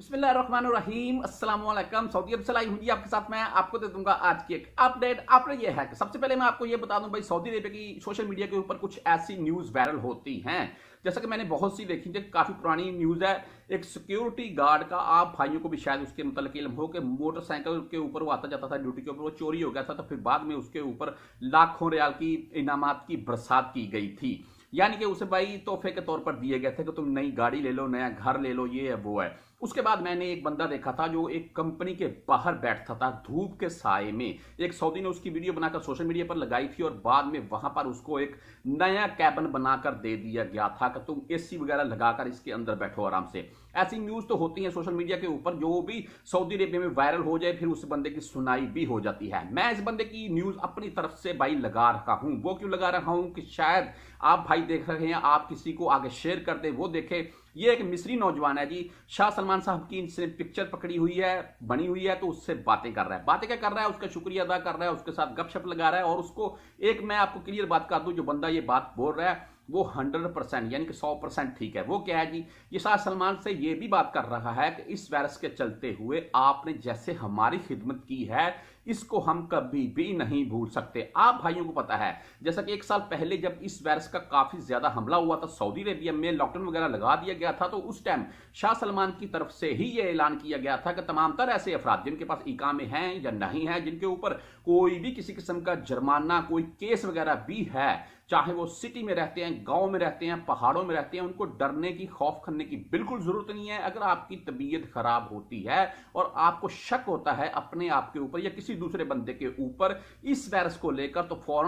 بسم اللہ الرحمن الرحیم السلام علیکم سعودی عرب سے لائی ہوں جی آپ کے ساتھ میں آپ کو دے دوں گا آج کی ایک ڈیٹ آپ نے یہ ہے کہ سب سے پہلے میں آپ کو یہ بتا دوں بھائی سعودی عربیہ کی سوشل میڈیا کے اوپر کچھ ایسی نیوز وائرل ہوتی ہیں جیسا کہ میں نے بہت سی دیکھی تھی کافی پرانی نیوز ہے ایک سیکیورٹی گارڈ کا آپ بھائیوں کو بھی شاید اس کے علم ہو کہ موٹر سائیکل کے اوپر وہ آتا جاتا تھا ڈیوٹی کے اوپر وہ چوری ہو گیا تھا تو پھر بعد میں اس کے اوپر لاکھوں ریال کی انعامات کی برسات کی گئی تھی یعنی کہ اسے بھائی تحفے کے طور پر دیے گئے تھے کہ تم نئی گاڑی لے لو نیا گھر لے لو یہ ہے وہ ہے اس کے بعد میں نے ایک بندہ دیکھا تھا جو ایک کمپنی کے باہر بیٹھتا تھا دھوپ کے سائے میں ایک سعودی نے اس کی ویڈیو بنا کر سوشل میڈیا پر لگائی تھی اور بعد میں وہاں پر اس کو ایک نیا کیبن بنا کر دے دیا گیا تھا کہ تم اے سی وغیرہ لگا کر اس کے اندر بیٹھو آرام سے ایسی نیوز تو ہوتی ہیں سوشل میڈیا کے اوپر جو بھی سعودی عربیہ میں وائرل ہو جائے پھر اس بندے کی سنائی بھی ہو جاتی ہے میں اس بندے کی نیوز اپنی طرف سے بھائی لگا رہا ہوں وہ کیوں لگا رہا ہوں کہ شاید آپ بھائی دیکھ رہے ہیں آپ کسی کو آگے شیئر کر دیں وہ دیکھے یہ ایک مصری نوجوان ہے جی شاہ سلمان صاحب کی ان سے پکچر پکڑی ہوئی ہے بنی ہوئی ہے تو اس سے باتیں کر رہا ہے باتیں کیا کر رہا ہے اس کا شکریہ ادا کر رہا ہے اس کے ساتھ گپ شپ لگا رہا ہے اور اس کو ایک میں آپ کو کلیئر بات کر دوں جو بندہ یہ بات بول رہا ہے وہ ہنڈریڈ پرسینٹ یعنی کہ سو پرسینٹ ٹھیک ہے وہ کیا ہے جی یہ شاہ سلمان سے یہ بھی بات کر رہا ہے کہ اس وائرس کے چلتے ہوئے آپ نے جیسے ہماری خدمت کی ہے اس کو ہم کبھی بھی نہیں بھول سکتے آپ بھائیوں کو پتا ہے جیسا کہ ایک سال پہلے جب اس وائرس کا کافی زیادہ حملہ ہوا تھا سعودی عربیہ میں لاک وغیرہ لگا دیا گیا تھا تو اس ٹائم شاہ سلمان کی طرف سے ہی یہ اعلان کیا گیا تھا کہ تمام تر ایسے افراد جن کے پاس اکامے ہیں یا نہیں ہیں جن کے اوپر کوئی بھی کسی قسم کا جرمانہ کوئی کیس وغیرہ بھی ہے چاہے وہ سٹی میں رہتے ہیں گاؤں میں رہتے ہیں پہاڑوں میں رہتے ہیں ان کو ڈرنے کی خوف کرنے کی بالکل ضرورت نہیں ہے اگر آپ کی طبیعت خراب ہوتی ہے اور آپ کو شک ہوتا ہے اپنے آپ کے اوپر یا کسی کسی دوسرے بندے کے اوپر اس کو لے کر تو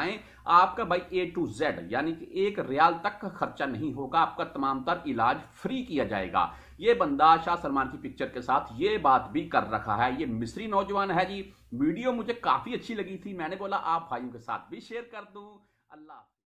آئیں آپ کا اے ٹو زیڈ یعنی کہ ایک ریال تک خرچہ نہیں ہوگا آپ کا تمام تر علاج فری کیا جائے گا یہ بندہ شاہ سلمان کی پکچر کے ساتھ یہ بات بھی کر رکھا ہے یہ مصری نوجوان ہے جی ویڈیو مجھے کافی اچھی لگی تھی میں نے بولا آپ بھائیوں کے ساتھ بھی شیئر کر دوں اللہ